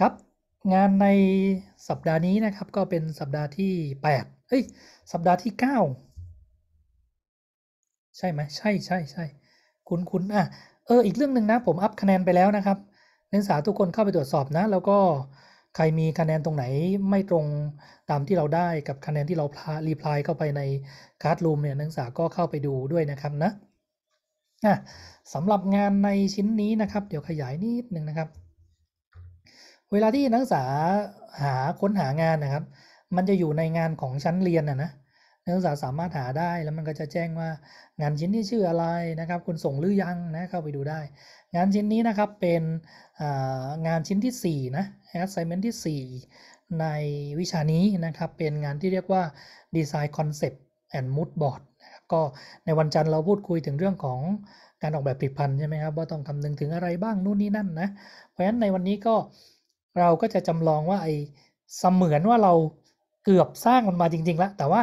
ครับ งานในสัปดาห์นี้นะครับ ก็เป็นสัปดาห์ที่8เอ้ยสัปดาห์ที่ 9 ใช่ไหมใช่ใช่ใช่คุณคุณอ่ะเอออีกเรื่องหนึ่งนะผมอัพคะแนนไปแล้วนะครับ นักศึกษาทุกคนเข้าไปตรวจสอบนะ แล้วก็ใครมีคะแนนตรงไหน ไม่ตรงตามที่เราได้กับคะแนนที่เรา รีพลาย เข้าไปในคัร์รูมเนี่ยนักศึกษาก็เข้าไปดูด้วยนะครับนะสำหรับงานในชิ้นนี้นะครับ เดี๋ยวขยายนิดหนึ่งนะครับเวลาที่นักศึกษาหาค้นหางานนะครับ มันจะอยู่ในงานของชั้นเรียนนะนะนักศึกษาสามารถหาได้แล้วมันก็จะแจ้งว่างานชิ้นนี้ชื่ออะไรนะครับคุณส่งหรือยังนะเข้าไปดูได้ งานชิ้นนี้นะครับเป็นงานชิ้นที่4นะ assignment ที่ 4 ในวิชานี้นะครับเป็นงานที่เรียกว่า design concept and mood board ก็ในวันจันทร์เราพูดคุยถึงเรื่องของการออกแบบผลิตภัณฑ์ใช่ไหมครับว่าต้องคำนึงถึงอะไรบ้างนู่นนี่นั่นนะเพราะฉะนั้นในวันนี้ก็เราก็จะจำลองว่าไอ้เสมือนว่าเราเกือบสร้างมันมาจริงๆ แล้ว แต่ว่า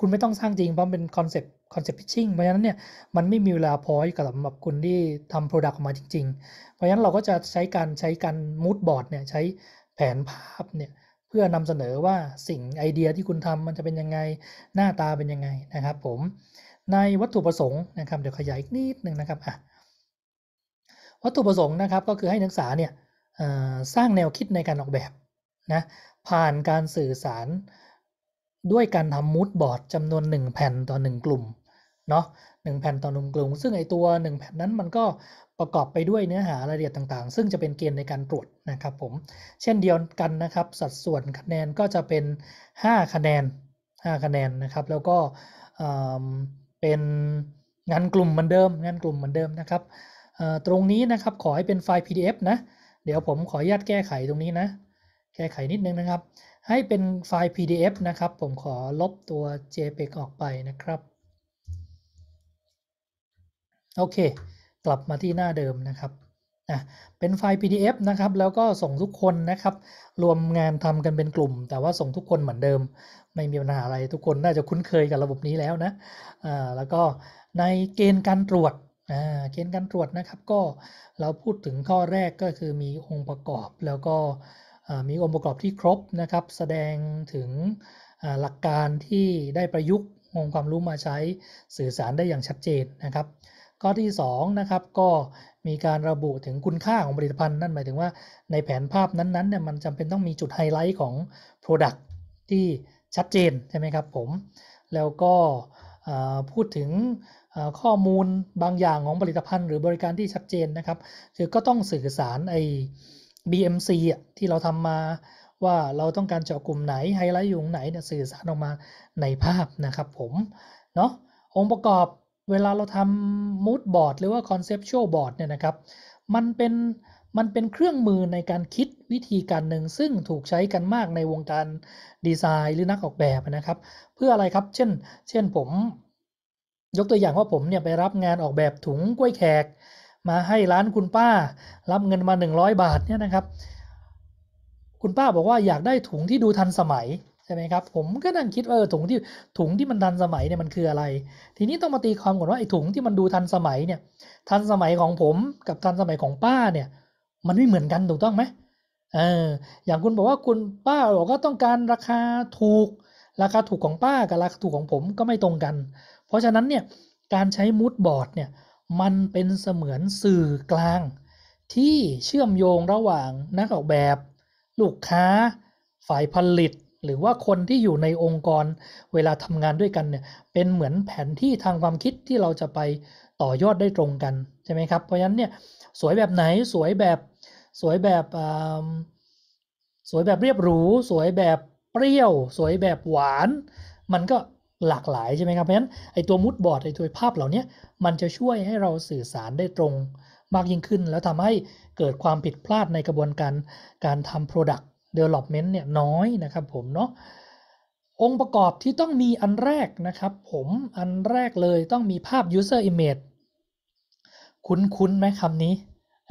คุณไม่ต้องสร้างจริง เพราะเป็นคอนเซปต์คอนเซปต์พิชชิ่งเพราะฉะนั้นเนี่ยมันไม่มีเวลาพอกับสำหรับคุณที่ทำโปรดักต์ออกมาจริงๆ เพราะฉะนั้นเราก็จะใช้การใช้การมูดบอร์ดเนี่ยใช้แผนภาพเนี่ยเพื่อนำเสนอว่าสิ่งไอเดียที่คุณทำมันจะเป็นยังไง หน้าตาเป็นยังไง นะครับผม ในวัตถุประสงค์นะครับเดี๋ยวขยายอีกนิดนึงนะครับอ่ะวัตถุประสงค์นะครับก็คือให้นักศึกษาเนี่ยสร้างแนวคิดในการออกแบบนะผ่านการสื่อสาร ด้วยการทำมูดบอร์ดจำนวน 1 แผ่นต่อ 1 กลุ่มเนาะหแผ่นต่อหนึ่งกลุ่ม ซึ่งไอตัว 1 แผ่นนั้นมันก็ประกอบไปด้วยเนื้อหารายละเอียดต่างๆ ซึ่งจะเป็นเกณฑ์ในการตรวจนะครับผมเช่นเดียวกันนะครับ สัดส่วนคะแนนก็จะเป็น 5 คะแนน 5 คะแนนนะครับแล้วก็เป็นงานกลุ่มเหมือนเดิม งานกลุ่มเหมือนเดิมนะครับตรงนี้นะครับขอให้เป็นไฟล์ PDF นะเดี๋ยวผมขออนุญาตแก้ไขตรงนี้นะ แก้ไขนิดนึงนะครับ ให้เป็นไฟล์ PDF นะครับ ผมขอลบตัว JPEG ออกไปนะครับ โอเค กลับมาที่หน้าเดิมนะครับนะเป็นไฟล์ PDF นะครับ แล้วก็ส่งทุกคนนะครับ รวมงานทำกันเป็นกลุ่ม แต่ว่าส่งทุกคนเหมือนเดิม ไม่มีปัญหาอะไร ทุกคนน่าจะคุ้นเคยกับระบบนี้แล้วนะอ่าแล้วก็ในเกณฑ์การตรวจเกณฑ์การตรวจนะครับก็เราพูดถึงข้อแรกก็คือมีองค์ประกอบ แล้วก็มีองค์ประกอบที่ครบนะครับแสดงถึงหลักการที่ได้ประยุกต์องค์ความรู้มาใช้สื่อสารได้อย่างชัดเจนนะครับข้อที่2นะครับก็มีการระบุถึงคุณค่าของผลิตภัณฑ์นั่นหมายถึงว่าในแผนภาพนั้นๆเนี่ยมันจำเป็นต้องมีจุดไฮไลท์ของ Product ที่ชัดเจนใช่ไหมครับผมแล้วก็พูดถึงข้อมูลบางอย่างของผลิตภัณฑ์หรือบริการที่ชัดเจนนะครับคือก็ต้องสื่อสารไอ้ BMC ที่เราทำมาว่าเราต้องการเจาะกลุ่มไหน ไฮไลท์อยู่ไหนเนี่ยสื่อสารออกมาในภาพนะครับผมเนาะองค์ประกอบเวลาเราทำมูดบอร์ดหรือว่าคอนเซปชวลบอร์ดเนี่ยนะครับมันเป็นมันเป็นเครื่องมือในการคิดวิธีการหนึ่งซึ่งถูกใช้กันมากในวงการดีไซน์หรือนักออกแบบนะครับ เพื่ออะไรครับเช่นเช่นผมยกตัวอย่างว่าผมเนี่ยไปรับงานออกแบบถุงกล้วยแขกมาให้ร้านคุณป้า รับเงินมา 100 บาทเนี่ยนะครับ คุณป้าบอกว่าอยากได้ ถุง ที่ดูทันสมัยใช่ไหมครับ ผมก็นั่งคิดว่าเออถุงที่ถุงที่มันทันสมัยเนี่ยมันคืออะไร ทีนี้ต้องมาตีความก่อนว่าไอ้ถุงที่มันดูทันสมัยเนี่ยทันสมัยของผม กับ ทัน สมัยของป้าเนี่ยมันไม่เหมือนกันถูกต้องไหมเอออย่างคุณบอกว่าคุณป้าบอกก็ต้องการราคาถูก ราคาถูกของป้ากับราคาถูกของผมก็ไม่ตรงกันราะฉะนั้นเนี่ยการใช้มูดบอร์ดเนี่ยมันเป็นเสมือนสื่อกลางที่เชื่อมโยงระหว่างนักออกแบบ ลูกค้า ฝ่ายผลิต หรือว่าคนที่อยู่ในองค์กรเวลาทำงานด้วยกันเนี่ยเป็นเหมือนแผนที่ทางความคิดที่เราจะไปต่อยอดได้ตรงกันใช่ไหมครับเพราะฉะนั้นเนี่ยสวยแบบไหนสวยแบบสวยแบบสวยแบบเรียบหรู สวยแบบเปรี้ยว สวยแบบหวาน มันก็หลากหลายใช่ไหมครับเพราะฉะนั้นไอตัวมูดบอร์ดไอตัวภาพเหล่านี้มันจะช่วยให้เราสื่อสารได้ตรงมากยิ่งขึ้นแล้วทำให้เกิดความผิดพลาดในกระบวนการการทำ Product Development เนี่ยน้อยนะครับผมเนาะองค์ประกอบที่ต้องมีอันแรกนะครับผมอันแรกเลยต้องมีภาพ user image คุ้นๆไหมคำนี้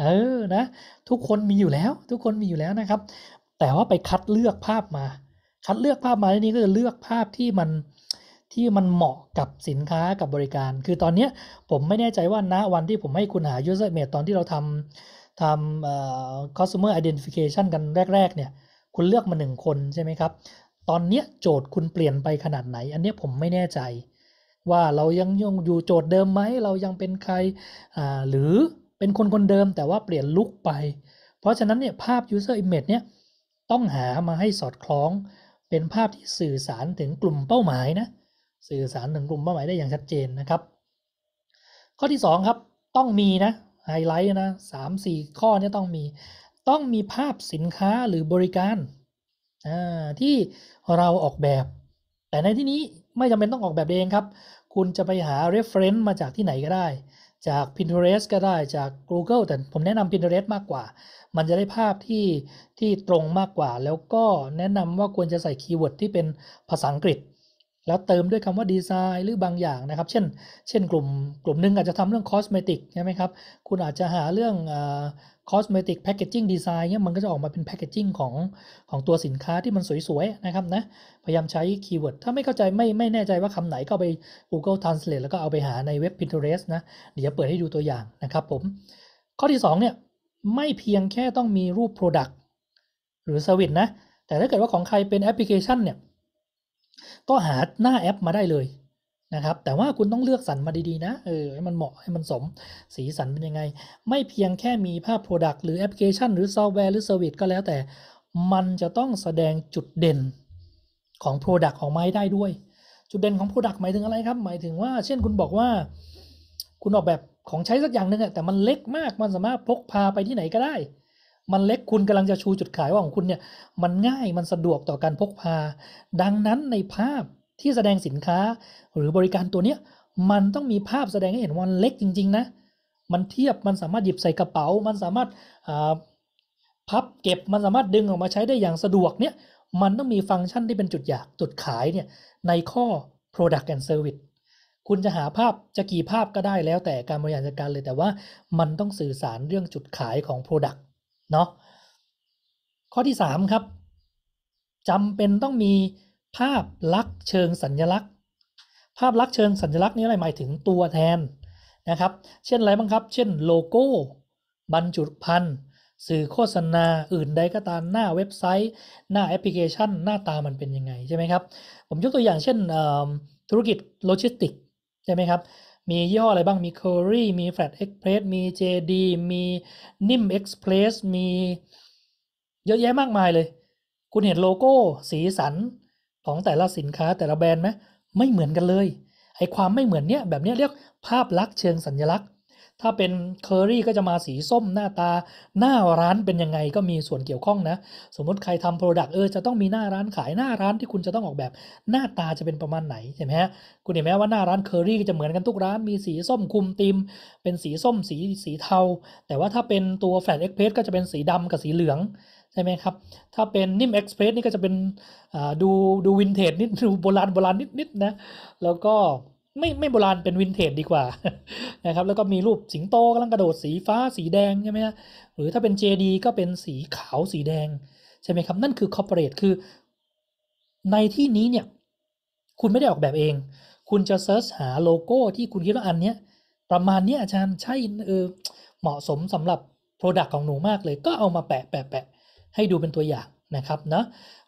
เออนะทุกคนมีอยู่แล้วทุกคนมีอยู่แล้วนะครับ แต่ว่าไปคัดเลือกภาพมา คัดเลือกภาพมาในนี้ก็จะเลือกภาพที่มันที่มันเหมาะกับสินค้ากับบริการ คือตอนนี้ผมไม่แน่ใจว่าณวันที่ผมให้คุณหา user image ตอนที่เราทำทำ customer identification กันแรกๆเนี่ยคุณเลือกมาหนึ่งคนใช่ไหมครับ ตอนนี้โจทย์คุณเปลี่ยนไปขนาดไหน อันนี้ผมไม่แน่ใจว่าเรายังยงอยู่โจทย์เดิมไหม เรายังเป็นใคร หรือเป็นคนคนเดิมแต่ว่าเปลี่ยนลุกไป เพราะฉะนั้นเนี่ยภาพ user image เนี่ยต้องหามาให้สอดคล้อง เป็นภาพที่สื่อสารถึงกลุ่มเป้าหมายนะเสื่อสารถึงกลุ่ม เป้าหมาย ได้ อย่าง ชัดเจนนะครับ ข้อที่ 2 ครับต้องมีนะไฮไลท์ นะสามสี่ข้อนี้ต้องมีต้องมีภาพสินค้าหรือบริการ ที่เราออกแบบ แต่ในที่นี้ไม่จำเป็นต้องออกแบบเองครับ คุณจะไปหา reference มาจากที่ไหนก็ได้ จาก Pinterest ก็ได้จาก Google แต่ ผม แนะนำ Pinterest มากกว่า มันจะได้ภาพที่ที่ตรงมากกว่า แล้วก็แนะนำว่าควรจะใส่คีย์เวิร์ดที่เป็นภาษาอังกฤษแล้วเติมด้วยคำว่าดีไซน์หรือบางอย่างนะครับ เช่นเช่นกลุ่มกลุ่มนึงอาจจะทำเรื่องคอสเมติกใช่ไหมครับ คุณอาจจะหาเรื่องคอสเมติกแพคเกจิ้งดีไซน์เนี่ยมันก็จะออกมาเป็นแพคเกจิ้งของของตัวสินค้าที่มันสวยๆ นะครับนะพยายามใช้คีย์เวิร์ดถ้าไม่เข้าใจ ไม่ไม่แน่ใจว่าคำไหนก็ไป Google Translate แล้วก็เอาไปหาในเว็บ Pinterest นะ เดี๋ยวเปิดให้ดูตัวอย่างนะครับผม ข้อที่ 2 เนี่ยไม่เพียงแค่ต้องมีรูป Product หรือ Service นะแต่ถ้าเกิดว่าของใครเป็นแอปพลิเคชันเนี่ยก็หาหน้าแอปมาได้เลยนะครับแต่ว่าคุณต้องเลือกสันมาดีๆนะเออให้มันเหมาะให้มันสมสีสันเป็นยังไง ไม่เพียงแค่มีภาพ Product หรือแอปพลิเคชันหรือซอฟต์แวร์หรือเซอร์วิสก็แล้วแต่มันจะต้องแสดงจุดเด่นของ Product ของไม้ได้ด้วย จุดเด่นของ Product หมายถึงอะไรครับ หมายถึงว่าเช่นคุณบอกว่า คุณออกแบบของใช้สักอย่างหนึ่งอะแต่มันเล็กมาก มันสามารถพกพาไปที่ไหนก็ได้มันเล็กคุณกำลังจะชูจุดขายว่าของคุณเนี่ยมันง่ายมันสะดวกต่อการพกพา ดังนั้นในภาพที่แสดงสินค้าหรือบริการตัวเนี้ยมันต้องมีภาพแสดงให้เห็นว่าเล็กจริงๆนะมันเทียบมันสามารถหยิบใส่กระเป๋า มันสามารถพับเก็บมันสามารถดึงออกมาใช้ได้อย่างสะดวกเนี่ยมันต้องมีฟังก์ชันที่เป็นจุดอยาก จุดขายเนี่ยในข้อ product and service คุณจะหาภาพจะกี่ภาพก็ได้แล้ว แต่การบริหารจัดการเลยแต่ว่า มันต้องสื่อสารเรื่องจุดขายของ product เนาะข้อที่ 3 ครับจำเป็นต้องมีภาพลักษณ์เชิงสัญญลักษณ์ ภาพ ลักษณ์เชิงสัญญลักษณ์นี้อะไรหมายถึงตัวแทนนะครับ เช่นอะไรบ้างครับ เช่น โลโก้ บรรจุภัณฑ์สื่อโฆษณาอื่นใดก็ตามหน้าเว็บไซต์ หน้าแอปพลิเคชันหน้าตามันเป็น ยัง ไง ใช่ไหมครับผมยกตัวอย่างเช่นธุรกิจโลจิสติกใช่ไหมครับมีย่ห้ออะไรบ้าง มี Curry มี Flat Express มี JD มี nim Express มีเยอะแยะมากมายเลย คุณเห็นโลโก้สีสันของแต่ละสินค้าแต่ละแบรนด์ไหม ไม่เหมือนกันเลย ไอความไม่เหมือนเนี้ย แบบเนี้ยเรียกภาพลักษณ์เชิงสัญลักษณ์ถ้าเป็นเคอรี่ก็จะมาสีส้มหน้าตา หน้าร้านเป็นยังไงก็มีส่วนเกี่ยวข้องนะ สมมติใครทำโปรดักต์เออจะต้องมีหน้าร้านขายหน้าร้านที่คุณจะต้องออกแบบหน้าตาจะเป็นประมาณไหนใช่ไหมฮะคุณเห็นไหมว่าหน้าร้านเคอรี่จะเหมือนกันทุกร้านมีสีส้มคุมติมเป็นสีส้มสีสีเทาแต่ว่าถ้าเป็นตัวแฟลตเอ็กเพรสก็จะเป็นสีดำกับสีเหลืองใช่ไหมครับถ้าเป็นนิ่มเอ็กซ์เพรสนี่ก็จะเป็นดูดูวินเทจนิดดูโบราณโบราณนิดนิดนะแล้วก็ไม่ ไม่โบราณ เป็น วินเทจ ดีกว่า นะครับ แล้วก็มีรูปสิงโตกำลังกระโดด สีฟ้า สีแดง ใช่ไหมฮะหรือถ้าเป็นเจดีก็เป็นสีขาวสีแดง ใช่ไหมครับ นั่นคือคอร์เปอเรทคือ ในที่นี้เนี่ย คุณไม่ได้ออกแบบเอง คุณจะเซิร์ชหาโลโก้ ที่คุณคิดว่าอัน เนี้ย ประมาณนี้อาจารย์ใช่เออเหมาะสมสำหรับโปรดักต์ของหนูมากเลย ก็เอามาแปะแปะแปะให้ดูเป็นตัวอย่างนะครับนะ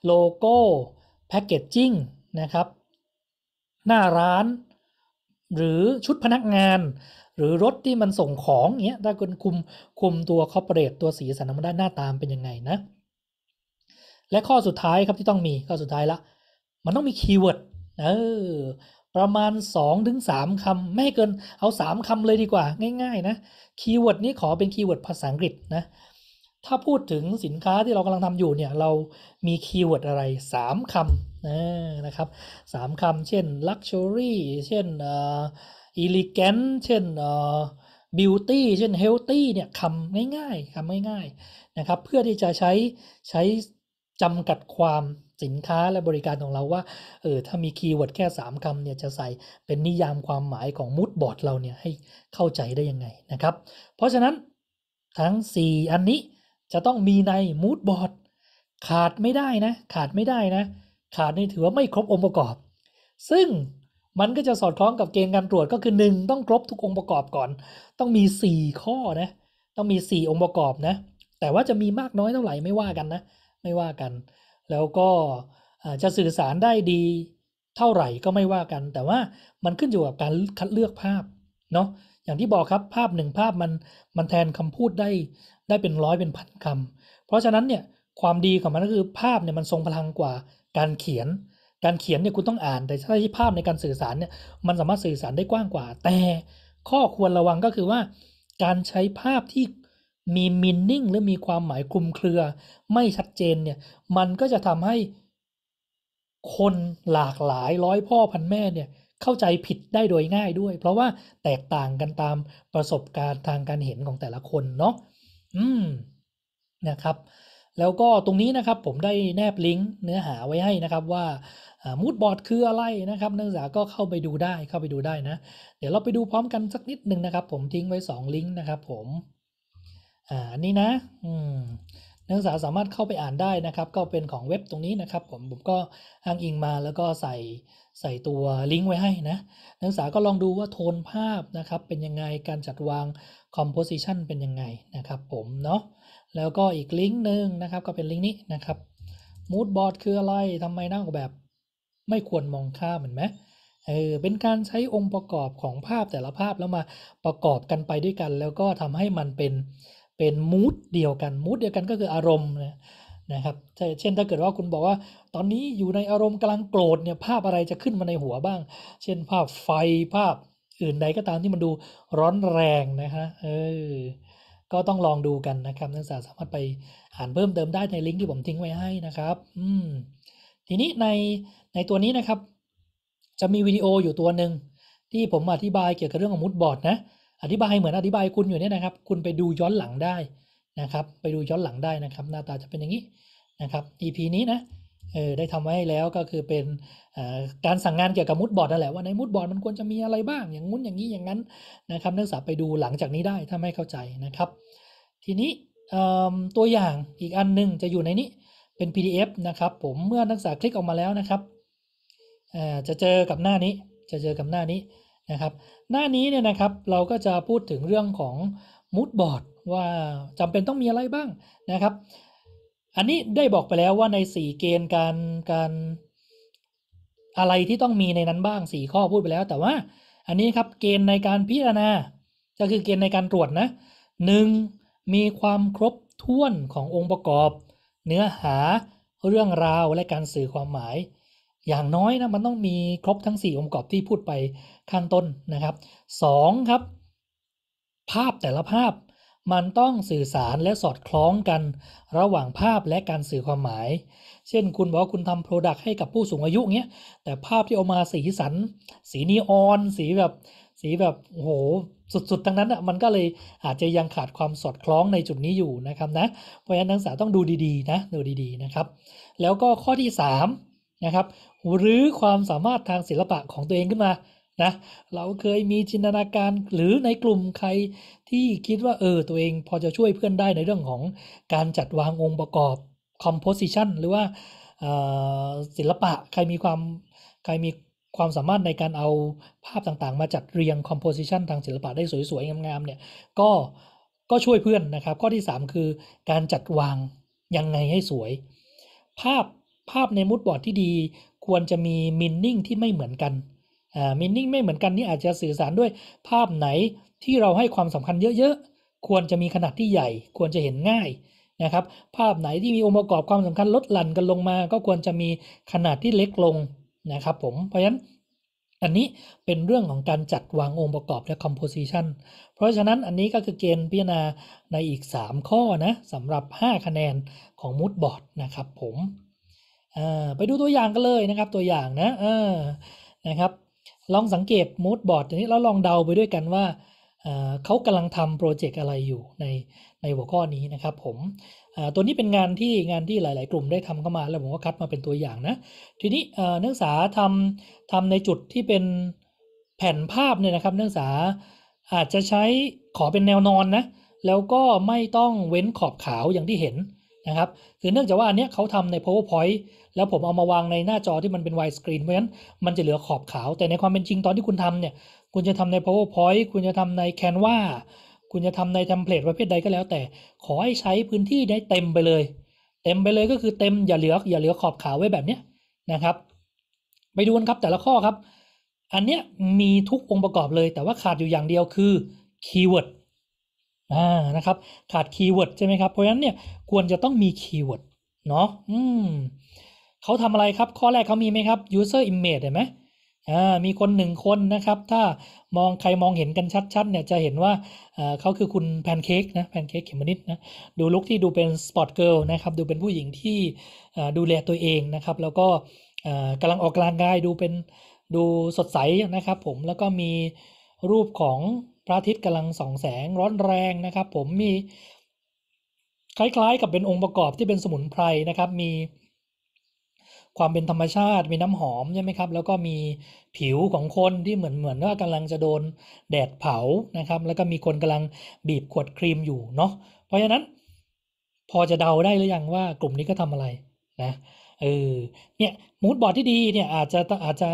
โลโก้แพคเกจจิ้งนะครับ หน้าร้านหรือชุดพนักงานหรือรถที่มันส่งของเงี้ยถ้าคุณคุมคุมตัวคอร์เปอเรตตัวสีสันมันได้หน้าตามเป็นยังไงนะ และข้อสุดท้ายครับที่ต้องมีข้อสุดท้ายละมันต้องมีคีย์เวิร์ดเออประมาณ2อถึงสามคำ ไม่เกินเอา 3 คำเลยดีกว่า ง่าย ๆ นะคีย์เวิร์ดนี้ขอเป็นคีย์เวิร์ดภาษาอังกฤษนะถ้าพูดถึงสินค้าที่เรากำลังทำอยู่เนี่ยเรามีคีย์เวิร์ดอะไร 3 คำนะครับสามคำเช่น Luxury เช่นเอ่อ Elegant เช่นเอ่อ Beauty เช่น Healthy เนี่ยคำง่ายๆคำง่ายๆนะครับเพื่อที่จะใช้ใช้จำกัดความสินค้าและบริการของเราว่าเออถ้ามีคีย์เวิร์ดแค่ 3 คํเนี่ยจะใส่เป็นนิยามความหมายของมูดบอร์ดเราเนี่ยให้เข้าใจได้ยังไงนะครับเพราะฉะนั้นทั้ง 4 อันนี้จะต้องมีในมูดบอร์ดขาดไม่ได้นะขาดไม่ได้นะขาดนี่ถือว่าไม่ครบองค์ประกอบ ซึ่งมันก็จะสอดคล้องกับเกณฑ์การตรวจก็คือ1ต้องครบทุกองค์ประกอบก่อน ต้องมี 4 ข้อนะ ต้องมี 4 องค์ประกอบนะ แต่ว่าจะมีมากน้อยเท่าไหร่ไม่ว่ากันนะ ไม่ว่ากัน แล้วก็จะสื่อสารได้ดีเท่าไหร่ก็ไม่ว่ากัน แต่ว่ามันขึ้นอยู่กับการคัดเลือกภาพเนาะ อย่างที่บอกครับภาพหนึ่งภาพมันมันแทนคำพูดได้ได้เป็นร้อยเป็นพันคำเพราะฉะนั้นเนี่ยความดีของมันก็คือภาพเนี่ยมันทรงพลังกว่าการเขียนการเขียนเนี่ยคุณต้องอ่าน แต่ถ้าที่ภาพในการสื่อสารเนี่ย มันสามารถสื่อสารได้กว้างกว่า แต่ ข้อควรระวังก็คือว่า การใช้ภาพที่มีมินนิ่งหรือมีความหมายคลุมเครือไม่ชัดเจนเนี่ย มันก็จะทำให้คนหลากหลายร้อยพ่อพันแม่เนี่ย เข้าใจผิดได้โดยง่ายด้วยเพราะว่าแตกต่างกันตามประสบการณ์ทางการเห็นของแต่ละคนเนาะ อืมนะครับแล้วก็ตรงนี้นะครับ ผมได้แนบลิงก์เนื้อหาไว้ให้นะครับว่ามูดบอร์ดคืออะไรนะครับนักศึกษาก็เข้าไปดูได้เข้าไปดูได้นะเดี๋ยวเราไปดูพร้อมกันสักนิดหนึ่งนะครับ ผมทิ้งไว้2ลิงก์นะครับผมอ่าันนี้นะอืมนักศึกษาสามารถเข้าไปอ่านได้นะครับ ก็เป็นของเว็บตรงนี้นะครับ ผมผมก็อ้างอิงมาแล้วก็ใส่ใส่ตัวลิงก์ไว้ให้นะ นักศึกษาก็ลองดูว่าโทนภาพนะครับ เป็นยังไงการจัดวางคอมโพสิชันเป็นยังไงนะครับ ผมเนาะแล้วก็อีกลิงก์หนึ่งนะครับก็เป็นลิงก์นี้นะครับมูดบอร์ดคืออะไรทำไมนักออกแบบ ไม่ควรมองข้ามเห็นไหมเออเป็นการใช้องค์ประกอบของภาพแต่ละภาพแล้วมาประกอบกันไปด้วยกัน แล้วก็ทำให้มันเป็นเป็นมูดเดียวกัน มูดเดียวกันก็คืออารมณ์นะครับเช่นถ้าเกิดว่าคุณบอกว่า ตอนนี้อยู่ในอารมณ์กำลังโกรธเนี่ย ภาพอะไรจะขึ้นมาในหัวบ้าง เช่น ภาพไฟภาพอื่นใดก็ตามที่มันดูร้อนแรงนะฮะเออก็ต้องลองดูกันนะครับ นักศึกษาสามารถไปอ่านเพิ่มเติมได้ในลิงก์ที่ผมทิ้งไว้ให้นะครับ อืม ทีนี้ในในตัวนี้นะครับ จะมีวิดีโออยู่ตัวหนึ่งที่ผมอธิบายเกี่ยวกับเรื่องของมุดบอร์ดนะ อธิบาย เหมือนอธิบายคุณอยู่เนี่ยนะครับ คุณไปดูย้อนหลังได้นะครับไปดูย้อนหลังได้นะครับ หน้าตาจะเป็นอย่างนี้นะครับ EP นี้นะเออได้ทำไว้ให้แล้วก็คือเป็นการสั่งงานเกี่ยวกับมูดบอร์ดนั่นแหละว่าในมูดบอร์ดมันควรจะมีอะไรบ้าง อย่างงุ้นอย่างนี้อย่างนั้นนะครับ นักศึกษาไปดูหลังจากนี้ได้ถ้าไม่เข้าใจนะครับ ทีนี้ตัวอย่างอีกอันนึงจะอยู่ในนี้เป็น PDF นะครับผมเมื่อนักศึกษาคลิกออกมาแล้วนะครับ จะเจอกับหน้านี้ จะเจอกับหน้านี้นะครับ หน้านี้เนี่ยนะครับเราก็จะพูดถึงเรื่องของมูดบอร์ดว่าจำเป็นต้องมีอะไรบ้างนะครับอันนี้ได้บอกไปแล้วว่าในสี่เกณฑ์การการอะไรที่ต้องมีในนั้นบ้างสี่ข้อพูดไปแล้วแต่ว่าอันนี้ครับเกณฑ์ในการพิจารณาก็คือเกณฑ์ในการตรวจนะหนึ่งมีความครบถ้วนขององค์ประกอบ เนื้อหาเรื่องราวและการสื่อความหมาย อย่างน้อยนะมันต้องมีครบทั้ง4องค์ประกอบที่พูดไปข้างต้นนะครับ 2. ครับภาพแต่ละภาพมันต้องสื่อสารและสอดคล้องกันระหว่างภาพและการสื่อความหมาย เช่นคุณบอกว่าคุณทำโปรดักต์ให้กับผู้สูงอายุเนี้ย แต่ภาพที่เอามาสีสัน สีนีออน สีแบบสีแบบโโหสุดๆ ทั้งนั้นอ่ะมันก็เลยอาจจะยังขาดความสอดคล้องในจุดนี้อยู่นะครับนะ เพราะฉะนั้นนักศึกษาต้องดูดีๆนะดูดีๆนะครับ แล้วก็ข้อที่3นะครับหรือความสามารถทางศิลปะของตัวเองขึ้นมานะเราเคยมีจินตนาการหรือในกลุ่มใครที่คิดว่าเออตัวเองพอจะช่วยเพื่อนได้ในเรื่องของการจัดวางองค์ประกอบ composition หรือว่าศิลปะใครมีความใครมีความสามารถในการเอาภาพต่างๆมาจัดเรียง composition ทางศิลปะได้สวยๆ งามๆเนี่ย ก็ก็ช่วยเพื่อนนะครับข้อที่ 3 คือการจัดวางยังไงให้สวย ภาพภาพในมูดบอร์ดที่ดีควรจะมีมินนิ่งที่ไม่เหมือนกันมินนิ่งไม่เหมือนกันนี่อาจจะสื่อสารด้วย ภาพไหนที่เราให้ความสำคัญเยอะๆ ควรจะมีขนาดที่ใหญ่ ควรจะเห็นง่ายนะครับ ภาพไหนที่มีองค์ประกอบความสำคัญลดหลั่นกันลงมา ก็ควรจะมีขนาดที่เล็กลงนะครับผม เพราะฉะนั้นอันนี้เป็นเรื่องของการจัดวางองค์ประกอบและ composition เพราะฉะนั้นอันนี้ก็คือเกณฑ์พิจารณาในอีก 3 ข้อนะสำหรับ 5 คะแนนของ mood board นะครับ ผมไปดูตัวอย่างกันเลยนะครับตัวอย่างนะนะครับลองสังเกตมูดบอร์ดนี้แล้วลองเดาไปด้วยกันว่า เขากำลังทำโปรเจกต์อะไรอยู่ในในหัวข้อนี้นะครับผม ตัวนี้เป็นงานที่งานที่หลาย ๆ กลุ่มได้ทำเข้ามาแล้วผมก็คัดมาเป็นตัวอย่างนะ ทีนี้นักศึกษาทำทำในจุดที่เป็นแผ่นภาพเนี่ยนะครับนักศึกษาอาจจะใช้ขอเป็นแนวนอนนะ แล้วก็ไม่ต้องเว้นขอบขาวอย่างที่เห็นนะครับคือเนื่องจากว่าอันเนี้ยเขาทำใน powerpoint แล้วผมเอามาวางในหน้าจอที่มันเป็น wide screen เพราะฉะนั้นมันจะเหลือขอบขาว แต่ในความเป็นจริงตอนที่คุณทำเนี่ย คุณจะทำใน powerpoint คุณจะทำใน canva คุณจะทำในเทมเพลตประเภทใดก็แล้วแต่ ขอให้ใช้พื้นที่ได้เต็มไปเลย เต็มไปเลยก็คือเต็มอย่าเหลือ อย่าเหลือขอบขาวไว้แบบเนี้ยนะครับ ไปดูกันครับแต่ละข้อครับ อันเนี้ยมีทุกองค์ประกอบเลย แต่ว่าขาดอยู่อย่างเดียวคือคีย์เวิร์ดอ่านะครับขาดคีย์เวิร์ดใช่ไหมครับ เพราะฉะนั้นเนี่ยควรจะต้องมีคีย์เวิร์ดเนาะอืมเขาทำอะไรครับ ข้อแรกเขามีไหมครับ user image เห็นไหมอ่ามีคนหนึ่งคนนะครับ ถ้ามองใครมองเห็นกันชัด ๆเนี่ยจะเห็นว่าเขาคือคุณแพนเค้กนะแพนเค้กเขมนิดนะดูลุกที่ดูเป็นสปอร์ตเกิลนะครับ ดูเป็นผู้หญิงที่ดูแลตัวเองนะครับ แล้วก็กำลังออกกำลังกายดูเป็นดูสดใสนะครับผมแล้วก็มีรูปของพระอาทิตย์กำลังส่องแสงร้อนแรงนะครับ ผมมี คล้ายๆกับเป็นองค์ประกอบที่เป็นสมุนไพรนะครับมี ความเป็นธรรมชาติมีน้ำหอมใช่ไหมครับแล้วก็มีผิวของคนที่เหมือนเหมือนว่ากำลังจะโดนแดดเผานะครับ แล้วก็มีคนกำลังบีบขวดครีมอยู่เนาะเพราะฉะนั้น พอจะเดาได้หรือยังว่ากลุ่มนี้ก็ทำอะไรนะเออเนี่ยมูดบอร์ดที่ดีเนี่ยอาจจะอาจจะ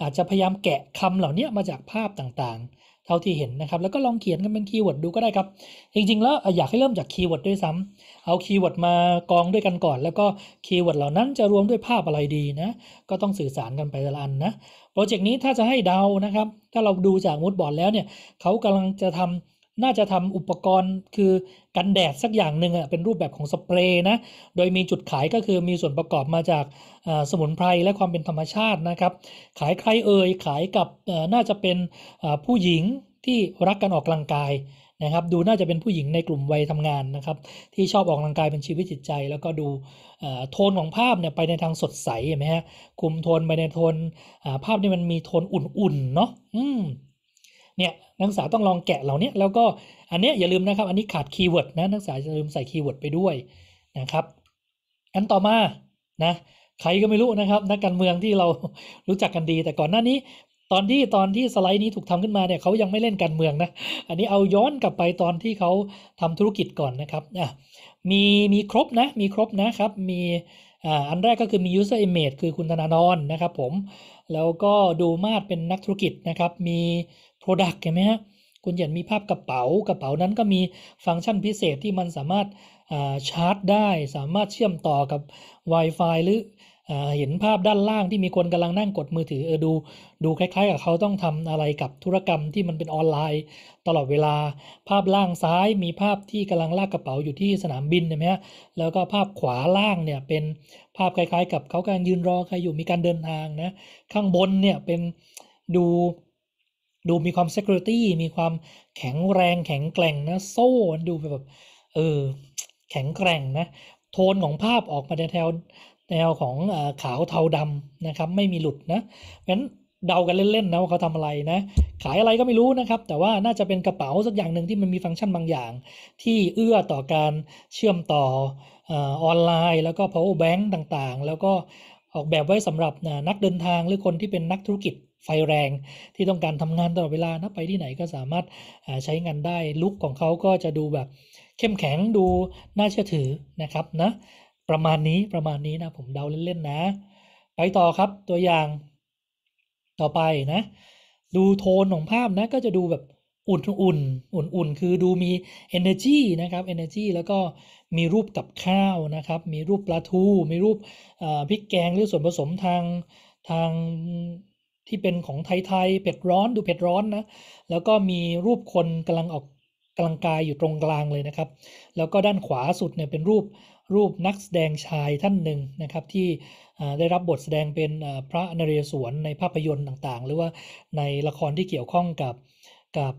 อาจจะพยายามแกะคำเหล่านี้มาจากภาพต่างๆเท่าที่เห็นนะครับ แล้วก็ลองเขียนกันเป็นคีย์เวิร์ดดูก็ได้ครับ จริงๆ แล้วอยากให้เริ่มจากคีย์เวิร์ดด้วยซ้ำเอาคีย์เวิร์ดมากองด้วยกันก่อน แล้วก็คีย์เวิร์ดเหล่านั้นจะรวมด้วยภาพอะไรดีนะ ก็ต้องสื่อสารกันไปแต่ละอันนะ โปรเจกต์นี้ถ้าจะให้เดานะครับ ถ้าเราดูจากมูดบอร์ดแล้วเนี่ย เขากำลังจะทำน่าจะทำอุปกรณ์คือกันแดดสักอย่างหนึ่งเป็นรูปแบบของสเปรย์นะโดยมีจุดขายก็คือมีส่วนประกอบมาจากสมุนไพรและความเป็นธรรมชาตินะครับ ขายใครเอ่ยขายกับน่าจะเป็นผู้หญิงที่รักการออกกำลังกายนะครับ ดูน่าจะเป็นผู้หญิงในกลุ่มวัยทำงานนะครับ ที่ชอบออกกำลังกายเป็นชีวิตจิตใจ แล้วก็ดูโทนของภาพเนี่ยไปในทางสดใสเห็นไหมฮะคุมโทนไปในโทนภาพนี่มันมีโทนอุ่นๆเนาะอืมเนี่ยนักศึกษาต้องลองแกะเหล่านี้ แล้วก็อันนี้อย่าลืมนะครับ อันนี้ขาดคีย์เวิร์ดนะ นักศึกษาอย่าลืมใส่คีย์เวิร์ดไปด้วยนะครับ อันต่อมานะใครก็ไม่รู้นะครับ นักการเมืองที่เรารู้จักกันดี แต่ก่อนหน้านี้ตอนที่ตอนที่สไลด์นี้ถูกทำขึ้นมาเนี่ยเขายังไม่เล่นการเมืองนะ อันนี้เอาย้อนกลับไปตอนที่เขา ทำธุรกิจก่อนนะครับ อ่ะมีมีครบนะมีครบนะครับ มีอ่าอันแรกก็คือมี user image คือคุณธนาธรนะครับ ผมแล้วก็ดูมาดเป็นนักธุรกิจนะครับมี Product เห็นไหมฮะคุณเห็นมีภาพกระเป๋ากระเป๋านั้นก็มีฟังก์ชันพิเศษที่มันสามารถชาร์จ ได้ สามารถเชื่อมต่อกับ Wi-Fi หรือเห็นภาพด้านล่างที่มีคนกำลังนั่งกดมือถือเออดู ดูคล้ายๆกับเขาต้องทำอะไรกับธุรกรรมที่มันเป็นออนไลน์ ตลอดเวลา ภาพล่างซ้าย มีภาพที่กำลังลากกระเป๋าอยู่ที่สนามบินเห็นไหมฮะแล้วก็ภาพขวาล่างเนี่ยเป็นภาพคล้ายๆ กับเขาการยืนรอใครอยู่มีการเดินทางนะข้างบนเนี่ยเป็นดูดูมีความ security มีความแข็งแรง แข็งแกร่งนะ โซ่ ดูแบบ เออ แข็งแกร่งนะ โทนของภาพออกมาแถวแนวของขาวเทาดำนะครับ ไม่มีหลุดนะเพราะฉะนั้นเดากันเล่นๆนะว่าเขาทำอะไรนะ ขายอะไรก็ไม่รู้นะครับ แต่ว่าน่าจะเป็นกระเป๋าสักอย่างหนึ่งที่มันมีฟังก์ชันบางอย่าง ที่เอื้อต่อการเชื่อมต่อออนไลน์ แล้วก็ power bank ต่างๆ แล้วก็ออกแบบไว้สำหรับนักเดินทางหรือคนที่เป็นนักธุรกิจไฟแรงที่ต้องการทำงานตลอดเวลานะไปที่ไหนก็สามารถใช้งานได้ลุกของเขาก็จะดูแบบเข้มแข็งดูน่าเชื่อถือนะครับนะประมาณนี้ประมาณนี้นะผมเดาเล่นๆนะ ไปต่อครับตัวอย่างต่อไปนะ ดูโทนของภาพนะก็จะดูแบบอุ่นอุ่นอุ่นอุ่นคือดูมี energy นะครับ energy แล้วก็มีรูปกับข้าวนะครับมีรูปปลาทูมีรูปพริกแกงหรือส่วนผสมทางทางที่เป็นของไทยๆเผ็ดร้อน ดูเผ็ดร้อนนะแล้วก็มีรูปคนกำลังออกกำลังกายอยู่ตรงกลางเลยนะครับ แล้วก็ด้านขวาสุดเนี่ยเป็นรูปรูปนักแสดงชายท่านหนึ่งนะครับที่ได้รับบทแสดงเป็นพระนเรศวรในภาพยนตร์ต่างๆ หรือว่าในละครที่เกี่ยวข้องกับกับ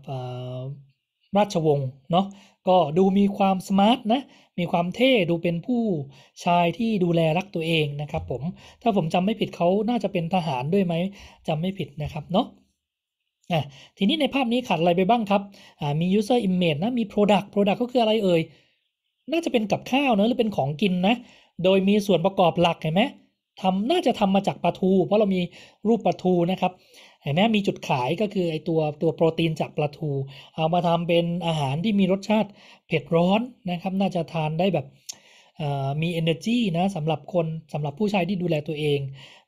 ราชวงศ์เนาะก็ดูมีความสมาร์ทนะ มีความเท่ดูเป็นผู้ชายที่ดูแลรักตัวเองนะครับผม ถ้าผมจำไม่ผิดเขาน่าจะเป็นทหารด้วยไหมจำไม่ผิดนะครับเนาะ อ่ทีนี้ในภาพนี้ขาดอะไรไปบ้างครับ อ่ามี user image นะ มี product product ก็คืออะไรเอ่ย น่าจะเป็นกับข้าวเนะ หรือเป็นของกินนะ โดยมีส่วนประกอบหลักเห็นไหมทำน่าจะทำมาจากปลาทู เพราะเรามีรูปปลาทูนะครับเห็นไหมมีจุดขายก็คือไอตัวตัวโปรตีนจากปลาทูเอามาทำเป็นอาหารที่มีรสชาติเผ็ดร้อนนะครับ น่าจะทานได้แบบมี energy นะสำหรับคนสำหรับผู้ชายที่ดูแลตัวเอง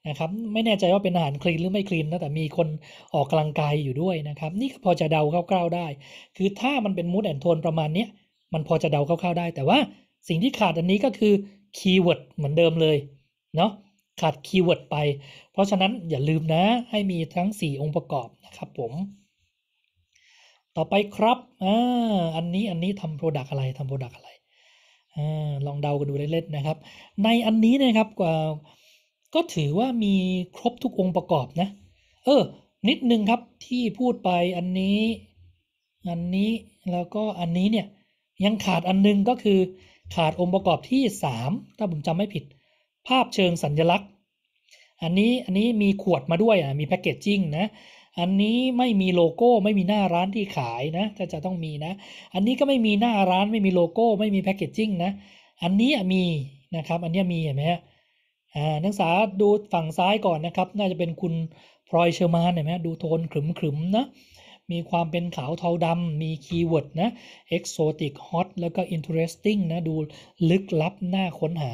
นะครับไม่แน่ใจว่าเป็นอาหารคลีนหรือไม่คลีนนะแต่มีคนออกกำลังกายอยู่ด้วยนะครับ นี่ก็พอจะเดาคร่าวๆได้ คือถ้ามันเป็นมูดแอนโทนประมาณนี้มันพอจะเดาคร่าวๆได้ แต่ว่าสิ่งที่ขาดอันนี้ก็คือคีย์เวิร์ดเหมือนเดิมเลยเนาะขาดคีย์เวิร์ดไป เพราะฉะนั้นอย่าลืมนะ ให้มีทั้ง 4 องค์ประกอบนะครับผม ต่อไปครับ อ่า อันนี้ อันนี้ทำโปรดักอะไร ทำโปรดักอะไรอลองเดากันดูเล่นๆนะครับ ในอันนี้นะครับก็ถือว่ามีครบทุกองค์ประกอบนะ เออ นิดนึงครับที่พูดไปอันนี้ อันนี้ แล้วก็อันนี้เนี่ยยังขาดอันนึง ก็คือขาดองค์ประกอบที่3ถ้าผมจำไม่ผิดภาพเชิงสัญญลักษณ์ อันนี้ อันนี้มีขวดมาด้วยอ่ะ มีแพคเกจจิ้งนะ อันนี้ไม่มีโลโก้ ไม่มีหน้าร้านที่ขายนะจะจะต้องมีนะ อันนี้ก็ไม่มีหน้าร้าน ไม่มีโลโก้ ไม่มีแพคเกจจิ้งนะ อันนี้มีนะครับ อันนี้มีเห็นไหมฮะนักศึกษาดูฝั่งซ้ายก่อนนะครับ น่าจะเป็นคุณพลอยเชอร์มานเห็นไหมดูโทนขรึมๆนะมีความเป็นขาวเทาดำมีคีย์เวิร์ดนะ exotic hot แล้วก็ interesting นะดูลึกลับหน้าค้นหา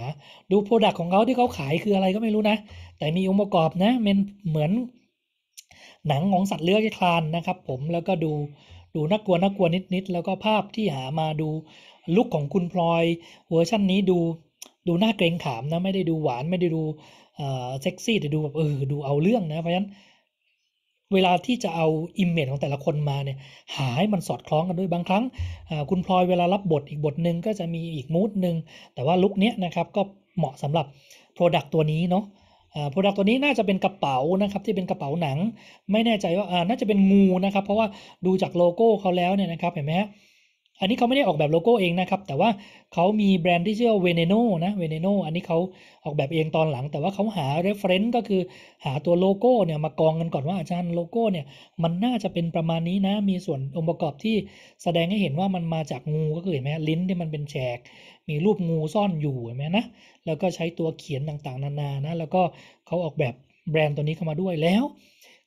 ดู Product ของเขาที่เขาขายคืออะไรก็ไม่รู้นะ แต่มีองค์ประกอบนะมันเหมือนหนังของสัตว์เลื้อยคลานนะครับ ผมแล้วก็ดูดูน่ากลัวน่ากลัวนิด ๆ แล้วก็ภาพที่หามาดูลุคของคุณพลอยเวอร์ชั่นนี้ดูดูน่าเกรงขามนะไม่ได้ดูหวานไม่ได้ดูเซ็กซี่แต่ดูแบบเออดูเอาเรื่องนะเพราะฉะนั้นเวลาที่จะเอาอิมเมจของแต่ละคนมาเนี่ย หาให้มันสอดคล้องกันด้วยบางครั้งคุณพลอยเวลารับบทอีกบทหนึ่งก็จะมีอีกมูดหนึ่งแต่ว่าลุคเนี้ยนะครับก็เหมาะสำหรับ Product ตัวนี้เนาะโปรดักต์ตัวนี้น่าจะเป็นกระเป๋านะครับที่เป็นกระเป๋าหนัง ไม่แน่ใจว่าน่าจะเป็นงูนะครับเพราะว่าดูจากโลโก้เขาแล้วเนี่ยนะครับเห็นไหมฮะอันนี้เขาไม่ได้ออกแบบโลโก้เองนะครับ แต่ว่าเขามีแบรนด์ที่ชื่อเวเนโนนะเวเนโนอันนี้เขาออกแบบเองตอนหลังแต่ว่าเขาหา reference ก็คือหาตัวโลโก้เนี่ยมากองกันก่อนว่าอาจารย์โลโก้เนี่ยมันน่าจะเป็นประมาณนี้นะ มีส่วนองค์ประกอบที่แสดงให้เห็นว่ามันมาจากงูก็คือเห็นไหมลิ้นที่มันเป็นแฉกมีรูปงูซ่อนอยู่เห็นไหมนะ แล้วก็ใช้ตัวเขียนต่างๆนานานะแล้วก็เขาออกแบบแบรนด์ตัวนี้เข้ามาด้วยแล้ว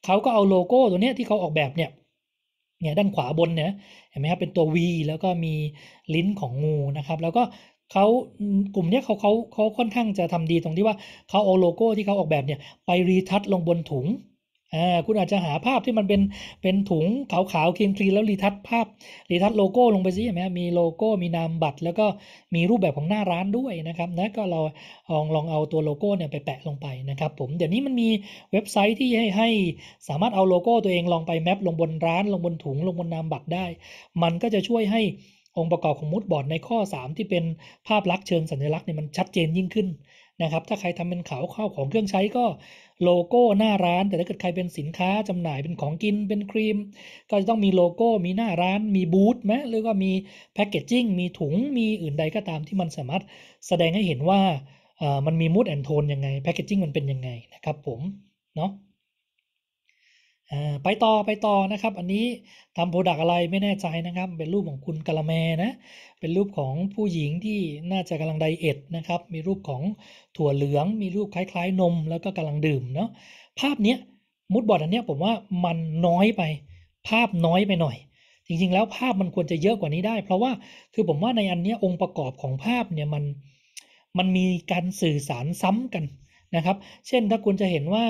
เขาก็เอาโลโก้ตัวเนี้ยที่เขาออกแบบเนี่ยเนี่ยด้านขวาบนเนี่ยห็นไหมครับเป็นตัว V แล้วก็มีลิ้นของงูนะครับ แล้วก็เขากลุ่มนี้เขาเขาเขาค่อนข้างจะทำดีตรงที่ว่าเขาเอาโลโก้ที่เขาออกแบบเนี่ย ไปรีทัชลงบนถุงคุณอาจจะหาภาพที่มันเป็นเป็นถุงขาวๆคลีมคลีนแล้วรีทัชภาพรีทัชโลโก้ลงไปสิเห็นไหมมีโลโก้มีนามบัตร แล้วก็มีรูปแบบของหน้าร้านด้วยนะครับนะก็เราลองลองเอาตัวโลโก้เนี่ยไปแปะลงไปนะครับ ผมเดี๋ยวนี้มันมีเว็บไซต์ที่ให้ให้สามารถเอาโลโก้ตัวเองลองไปแมปลงบนร้าน ลงบนถุงลงบนนามบัตรได้ มันก็จะช่วยให้องค์ประกอบของมูดบอร์ดในข้อ 3 ที่เป็นภาพลักษณ์เชิงสัญลักษณ์เนี่ยมันชัดเจนยิ่งขึ้นนะครับถ้าใครทำเป็นขาวข้าวของเครื่องใช้ก็โลโก้หน้าร้าน แต่ถ้าเกิดใครเป็นสินค้า จำหน่ายเป็นของกินเป็นครีม ก็จะต้องมีโลโก้มีหน้าร้าน มีบูธไหมหรือว่ามีแพคเกจจิ้งมีถุงมีอื่นใดก็ตามที่มันสามารถแสดงให้เห็นว่ามันมีมูดแอนโทนยังไงแพคเกจจิ้งมันเป็นยังไงนะครับผมเนาะไปต่อไปต่อนะครับอันนี้ทำโปรดักอะไรไม่แน่ใจนะครับเป็นรูปของคุณกะละแมนะเป็นรูปของผู้หญิงที่น่าจะกำลังไดเอทนะครับ มีรูปของถั่วเหลือง มีรูปคล้ายๆ นมแล้วก็กำลังดื่มเนาะภาพเนี้ยมูดบอร์ดอันเนี้ยผมว่ามันน้อยไปภาพน้อยไปหน่อย จริงๆ แล้วภาพมันควรจะเยอะกว่านี้ได้ เพราะว่าคือผมว่าในอันเนี้ยองค์ประกอบของภาพเนี่ยมันมันมีการสื่อสารซ้ำกันนะครับ เช่นถ้าคุณจะเห็นว่า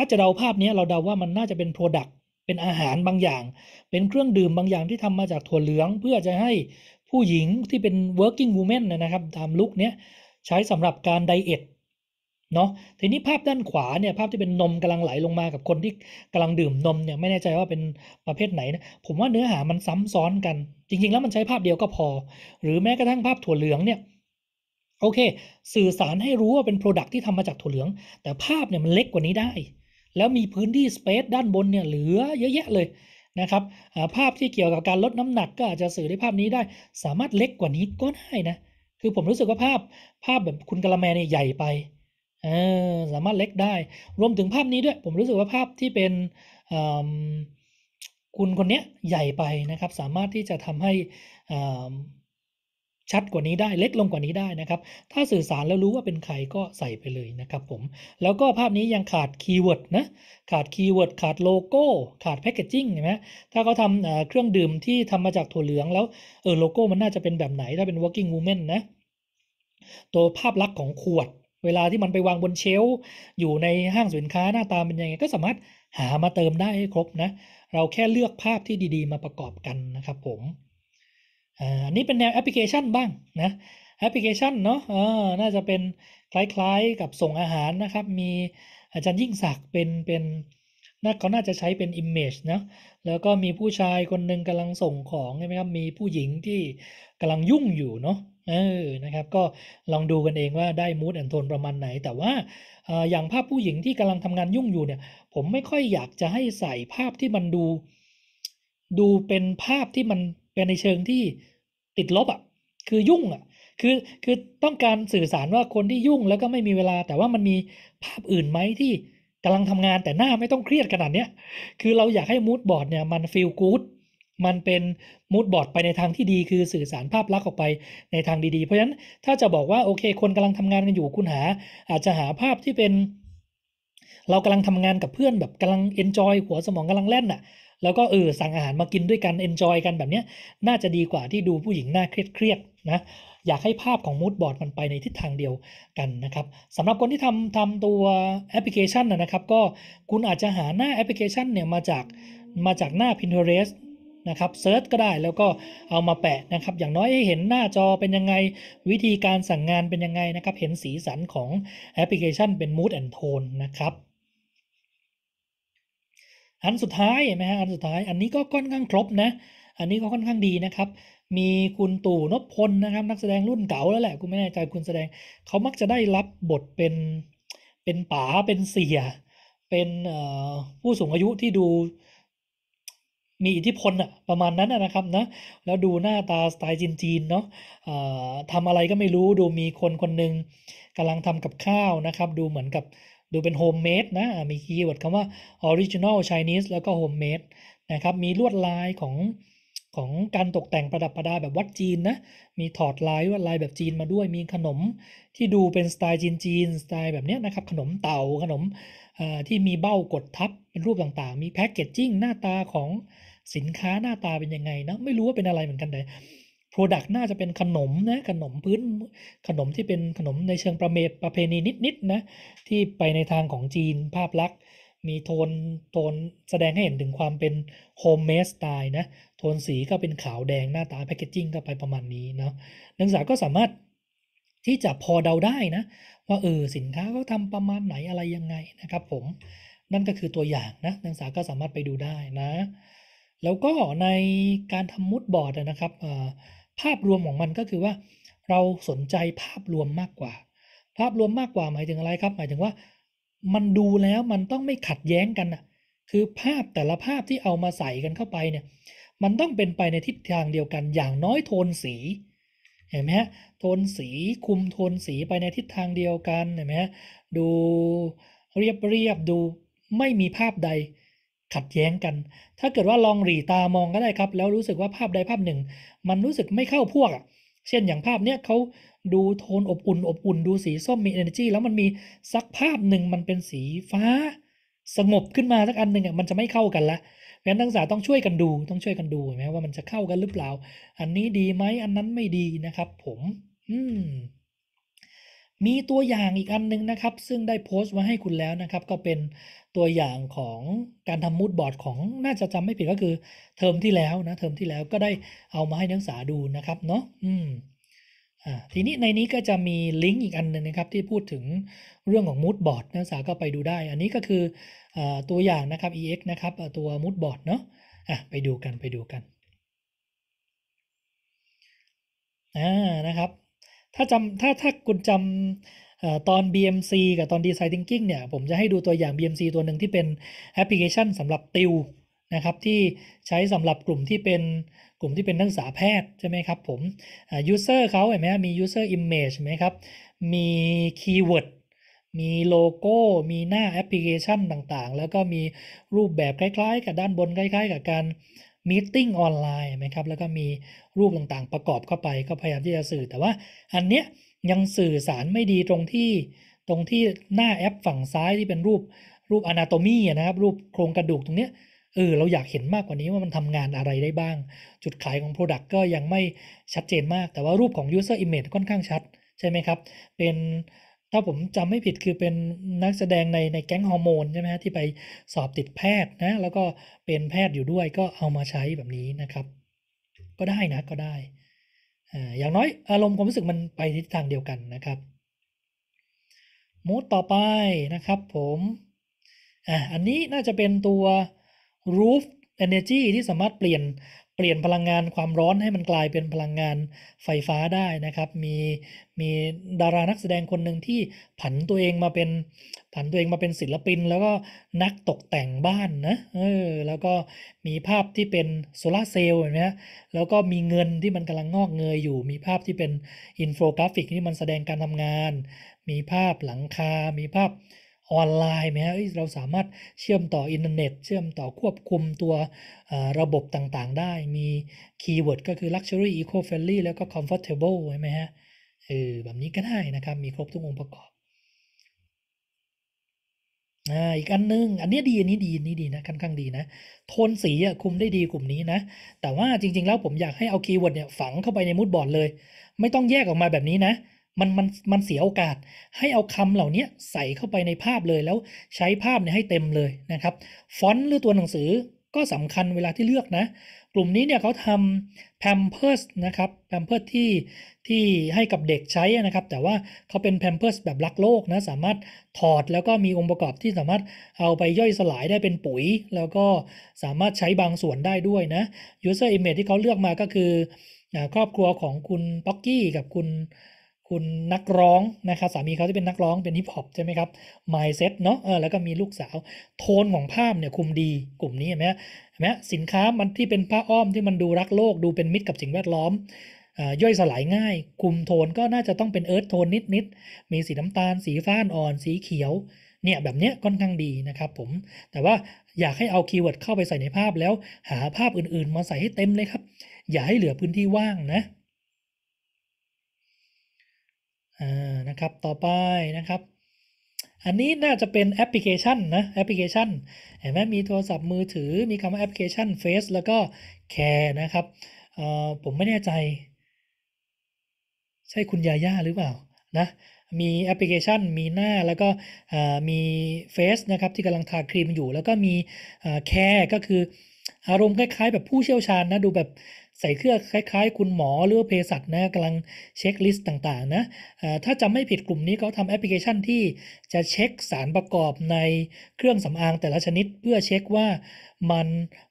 ถ้าจะเดาภาพนี้เราเดาว่ามันน่าจะเป็นโปรดักต์เป็นอาหารบางอย่าง เป็นเครื่องดื่มบางอย่างที่ทำมาจากถั่วเหลือง เพื่อจะให้ผู้หญิงที่เป็น working woman นะครับตามลุกเนี้ยใช้สำหรับการไดเอทเนาะทีนี้ภาพด้านขวาเนี่ยภาพที่เป็นนมกำลังไหลลงมากับคนที่กำลังดื่มนมเนี่ยไม่แน่ใจว่าเป็นประเภทไหนนะผมว่าเนื้อหามันซ้ำซ้อนกัน จริงๆ แล้วมันใช้ภาพเดียวก็พอ หรือแม้กระทั่งภาพถั่วเหลืองเนี่ยโอเค สื่อสารให้รู้ว่าเป็นโปรดักที่ทำมาจากถั่วเหลือง แต่ภาพเนี่ยมันเล็กกว่านี้ได้แล้วมีพื้นที่สเปซด้านบนเนี่ยเหลือเยอะแยะเลยนะครับภาพที่เกี่ยวกับการลดน้ำหนักก็อาจจะสื่อด้ภาพนี้ได้ สามารถเล็กกว่านี้ก็ได้นะคือผมรู้สึกว่าภาพ ภาพแบบคุณกะละแมเนี่ยใหญ่ไปเออสามารถเล็กได้ รวมถึงภาพนี้ด้วยผมรู้สึกว่าภาพที่เป็นคุณคนนี้ใหญ่ไปนะครับ สามารถที่จะทำให้ชัดกว่านี้ได้เล็กลงกว่านี้ได้นะครับ ถ้าสื่อสารแล้วรู้ว่าเป็นใครก็ใส่ไปเลยนะครับผม แล้วก็ภาพนี้ยังขาดคีย์เวิร์ดนะ ขาดคีย์เวิร์ด ขาดโลโก้ ขาดแพคเกจจิ้งเห็นไหม ถ้าเขาทำเครื่องดื่มที่ทำมาจากถั่วเหลืองแล้ว เออ โลโก้มันน่าจะเป็นแบบไหน ถ้าเป็น working woman นะ ตัวภาพลักษณ์ของขวด เวลาที่มันไปวางบนเชล อยู่ในห้างสินค้าหน้าตาเป็นยังไง ก็สามารถหามาเติมได้ครบนะ เราแค่เลือกภาพที่ดี ๆ มาประกอบกันนะครับ ผมอันนี้เป็น แนวแอปพลิเคชันบ้างนะแอปพลิเคชันเนาะน่าจะเป็นคล้ายๆกับส่งอาหารนะครับ มีอาจารย์ยิ่งศักดิ์เป็นเป็นน่าเขาน่าจะใช้เป็น Image นะแล้วก็มีผู้ชายคนหนึ่งกำลังส่งของใช่ไหมครับมีผู้หญิงที่กำลังยุ่งอยู่เนาะเออนะครับ ก็ลองดูกันเองว่าได้มูดแอนโทนประมาณไหน แต่ว่าอย่างภาพผู้หญิงที่กำลังทำงานยุ่งอยู่เนี่ย ผมไม่ค่อยอยากจะให้ใส่ภาพที่มันดู ดูเป็นภาพที่มันป็นในเชิงที่ติดลบอ่ะคือยุ่งอ่ะ คือคือต้องการสื่อสารว่าคนที่ยุ่งแล้วก็ไม่มีเวลา แต่ว่ามันมีภาพอื่นไหมที่กำลังทำงาน แต่หน้าไม่ต้องเครียดขนาดเนี้ย คือเราอยากให้มูดบอร์ดเนี่ยมันฟีลกู๊ดมันเป็นมูดบอร์ดไปในทางที่ดี คือสื่อสารภาพลักษณ์ออกไปในทางดีๆ เพราะฉะนั้นถ้าจะบอกว่าโอเค คนกำลังทำงานกันอยู่คุณหา อาจจะหาภาพที่เป็น เรากำลังทำงานกับเพื่อนแบบกำลังเอนจอยหัวสมองกำลังแล่นอะ่ะแล้วก็เออสั่งอาหารมากินด้วยกันเอนจอยกันแบบเนี้ย น่าจะดีกว่าที่ดูผู้หญิงหน้าเครียดๆนะ อยากให้ภาพของมูดบอร์ดมันไปในทิศทางเดียวกันนะครับสำหรับคนที่ทำทำตัวแอปพลิเคชันนะครับก็คุณอาจจะหาหน้าแอปพลิเคชันเนี่ยมาจากมาจากหน้า Pinterest นะครับเซิร์ชก็ได้แล้วก็เอามาแปะนะครับ อย่างน้อยให้เห็นหน้าจอเป็นยังไง วิธีการสั่งงานเป็นยังไงนะครับ เห็นสีสันของแอปพลิเคชันเป็น Mood and Tone นะครับอันสุดท้ายไหมฮะอันสุดท้ายอันนี้ก็ค่อนข้างครบนะอันนี้ก็ค่อนข้างดีนะครับ มีคุณตู่นพพลนะครับ นักแสดงรุ่นเก่าแล้วแหละคุณไม่แน่ใจคุณแสดง เขามักจะได้รับบทเป็น เป็นป๋าเป็นเสียเป็นผู้สูงอายุที่ดู มีอิทธิพลอะประมาณนั้นนะครับ นะแล้วดูหน้าตาสไตล์จีนๆเนาะทำอะไรก็ไม่รู้ดูมีคนคนหนึ่งกำลังทำกับข้าวนะครับ ดูเหมือนกับดูเป็นโฮมเมดนะ มีคีย์เวิร์ดคำว่า original Chinese แล้วก็โฮมเมดนะครับ มีลวดลายของของการตกแต่งประดับประดาแบบวัดจีนนะ มีถอดลายวัดลายแบบจีนมาด้วย มีขนมที่ดูเป็นสไตล์จีนจีนสไตล์แบบนี้นะครับ ขนมเต่าขนมที่มีเบ้ากดทับ เป็นรูปต่างๆ มีแพ็กเกจจิ้งหน้าตาของสินค้าหน้าตาเป็นยังไงนะ ไม่รู้ว่าเป็นอะไรเหมือนกันแต่รดักต์น่าจะเป็นขนมนะขนมพื้นขนมที่เป็นขนมในเชิงประเมประเพณีนิดๆนะที่ไปในทางของจีนภาพลักษณ์ มีโทนโทนแสดงให้เห็นถึงความเป็นโฮมเมดสไตล์นะโทนสีก็เป็นขาวแดงหน้าตาแพคเกจจิ้งก็ไปประมาณนี้เนาะนักศึกษาก็สามารถที่จะพอเดาได้นะ ว่าเออสินค้าเขาทำประมาณไหนอะไรยังไงนะครับผมนั่นก็คือตัวอย่างนะนักศึกษาก็สามารถไปดูได้นะ แล้วก็ในการทำมุดบอร์ดนะครับภาพรวมของมันก็คือว่าเราสนใจภาพรวมมากกว่า ภาพรวมมากกว่าหมายถึงอะไรครับหมายถึงว่ามันดูแล้วมันต้องไม่ขัดแย้งกันน่ะคือภาพแต่ละภาพที่เอามาใส่กันเข้าไปเนี่ยมันต้องเป็นไปในทิศทางเดียวกันอย่างน้อยโทนสีเห็นไหมฮะโทนสีคุมโทนสีไปในทิศทางเดียวกันเห็นไหมฮะดูเรียบเรียบดูไม่มีภาพใดขัดแย้งกัน ถ้าเกิดว่าลองหลีตามองก็ได้ครับ แล้วรู้สึกว่าภาพใดภาพหนึ่ง มันรู้สึกไม่เข้าพวกอะ่ะ เช่นอย่างภาพเนี้ยเขาดูโทนอบอุ่นอบอุ่นดูสีส้มมี energy แล้วมันมีสักภาพหนึ่งมันเป็นสีฟ้าสงบขึ้นมาสักอันหนึ่งอ่ะมันจะไม่เข้ากันละเพราะนั้นนักศึกษาต้องช่วยกันดู ต้องช่วยกันดูเห็นไหมว่ามันจะเข้ากันหรือเปล่า อันนี้ดีไหมอันนั้นไม่ดีนะครับ ผม อืมมีตัวอย่างอีกอันนึงนะครับ ซึ่งได้โพสต์มาให้คุณแล้วนะครับ ก็เป็นตัวอย่างของการทำมูดบอร์ดของน่าจะจำไม่ผิดก็คือเทอมที่แล้วนะเทอมที่แล้วก็ได้เอามาให้นักศึกษาดูนะครับเนาะอืมอ่าทีนี้ในนี้ก็จะมีลิงก์อีกอันนึงนะครับที่พูดถึงเรื่องของมูดบอร์ดนักศึกษาก็ไปดูได้อันนี้ก็คืออตัวอย่างนะครับ ex นะครับตัวมูดบอร์ดเนาะอ่ะไปดูกันไปดูกันอ่านะครับถ้าจำถ้าถ้าคุณจำตอน BMC กับตอน Design Thinking เนี่ย ผมจะให้ดูตัวอย่าง BMC ตัวหนึ่งที่เป็นแอปพลิเคชันสำหรับติวนะครับที่ใช้สำหรับกลุ่มที่เป็นกลุ่มที่เป็นนักศึกษาแพทย์ใช่ไหมครับผม user เขาเห็นไหมมี user image เช่ไหมครับมี keyword มีโลโก้ มีหน้าแอปพลิเคชันต่างๆ แล้วก็มีรูปแบบคล้ายๆ กับด้านบนคล้ายๆ กับการมีติ้งออนไลน์ไหมครับ แล้วก็มีรูปต่างๆประกอบเข้าไปก็พยายามที่จะสื่อ แต่ว่าอันเนี้ยยังสื่อสารไม่ดีตรงที่ตรงที่หน้าแอปฝั่งซ้ายที่เป็นรูปรูปอนาโตมีนะครับ รูปโครงกระดูกตรงเนี้ยเออ เราอยากเห็นมากกว่านี้ว่ามันทำงานอะไรได้บ้าง จุดขายของ Product ก็ยังไม่ชัดเจนมากแต่ว่ารูปของ User Image ค่อนข้างชัด ใช่ไหมครับ เป็นถ้าผมจำไม่ผิดคือเป็นนักแสดงในในแก๊งฮอร์โมนใช่ไหมฮะที่ไปสอบติดแพทย์นะ แล้วก็เป็นแพทย์อยู่ด้วยก็เอามาใช้แบบนี้นะครับ ก็ได้นะก็ได้ อย่างน้อยอารมณ์ความรู้สึกมันไปทิศทางเดียวกันนะครับมูดต่อไปนะครับผมอ่ะอันนี้น่าจะเป็นตัว roof energy ที่สามารถเปลี่ยนเปลี่ยนพลังงานความร้อนให้มันกลายเป็นพลังงานไฟฟ้าได้นะครับ มีมีดารานักแสดงคนหนึ่งที่ผันตัวเองมาเป็นผันตัวเองมาเป็นศิลปิน แล้วก็นักตกแต่งบ้านนะเออแล้วก็มีภาพที่เป็นโซลาเซลล์เห็นไหมฮะแล้วก็มีเงินที่มันกำลังงอกเงยอยู่ มีภาพที่เป็นอินโฟกราฟิกที่มันแสดงการทำงาน มีภาพหลังคา มีภาพออนไลน์ไหมฮะเราสามารถเชื่อมต่ออินเทอร์เน็ต เชื่อมต่อควบคุมตัวระบบต่างๆ ได้ มีคีย์เวิร์ดก็คือ Luxury Eco-Friendly แล้วก็ Comfortable ใช่ไหมฮะเออแบบนี้ก็ได้นะครับ มีครบทุกองค์ประกอบออีกอันนึง อันนี้ดี อันนี้ดีอันนี้ดีนะค่อนข้างดีนะ โทนสีอะคุมได้ดีกลุ่มนี้นะ แต่ว่าจริง ๆ แล้วผมอยากให้เอาคีย์เวิร์ดเนี่ยฝังเข้าไปในมูดบอร์ดเลย ไม่ต้องแยกออกมาแบบนี้นะมันมันมันเสียโอกาสให้เอาคำเหล่านี้ใส่เข้าไปในภาพเลยแล้วใช้ภาพเนี่ยให้เต็มเลยนะครับฟอนต์หรือตัวหนังสือก็สำคัญเวลาที่เลือกนะ กลุ่มนี้เนี่ยเขาทำแพมเพิร์สนะครับแพมเพิร์สที่ที่ให้กับเด็กใช้นะครับ แต่ว่าเขาเป็นแพมเพิร์สแบบรักโลกนะ สามารถถอดแล้วก็มีองค์ประกอบที่สามารถเอาไปย่อยสลายได้เป็นปุ๋ย แล้วก็สามารถใช้บางส่วนได้ด้วยนะ user image ที่เขาเลือกมาก็คือครอบครัวของคุณป๊อกกี้กับคุณคุณนักร้องนะครับสามีเขาที่เป็นนักร้องเป็นฮิปฮอปใช่ไหมครับไม์เซ็ตเนาะเออแล้วก็มีลูกสาว โทนของภาพเนี่ยคุมดีกลุ่มนี้เห็นไหมเห็นไหมสินค้ามันที่เป็นผ้าอ้อมที่มันดูรักโลกดูเป็นมิตรกับสิ่งแวดล้อมย่อยสลายง่าย คุมโทนก็น่าจะต้องเป็นเอิร์ธโทนนิดๆ มีสีน้ำตาล สีฟ้านอ่อนสีเขียวเนี่ยแบบเนี้ยค่อนข้างดีนะครับผม แต่ว่าอยากให้เอาคีย์เวิร์ดเข้าไปใส่ในภาพแล้ว หาภาพอื่นๆ มาใส่ให้เต็มเลยครับอย่าให้เหลือพื้นที่ว่างนะอ่านะครับ ต่อไปนะครับ อันนี้น่าจะเป็นแอปพลิเคชันนะ แอปพลิเคชันเห็นไหมมีโทรศัพท์มือถือ มีคำว่าแอปพลิเคชัน Face แล้วก็แคร์นะครับเอ่อผมไม่แน่ใจ ใช่คุณยาย่าหรือเปล่านะ มีแอปพลิเคชัน มีหน้าแล้วก็มีเฟซนะครับที่กำลังทาครีมอยู่ แล้วก็มีแคร์ก็คืออารมณ์คล้ายๆ แบบผู้เชี่ยวชาญนะ ดูแบบใส่เครื่องคล้าย ๆคุณหมอหรือเภสัชนะกำลังเช็คลิสต์ต่างๆนะถ้าจำไม่ผิดกลุ่มนี้เขาทำแอปพลิเคชันที่จะเช็คสารประกอบในเครื่องสำอางแต่ละชนิดเพื่อเช็คว่ามัน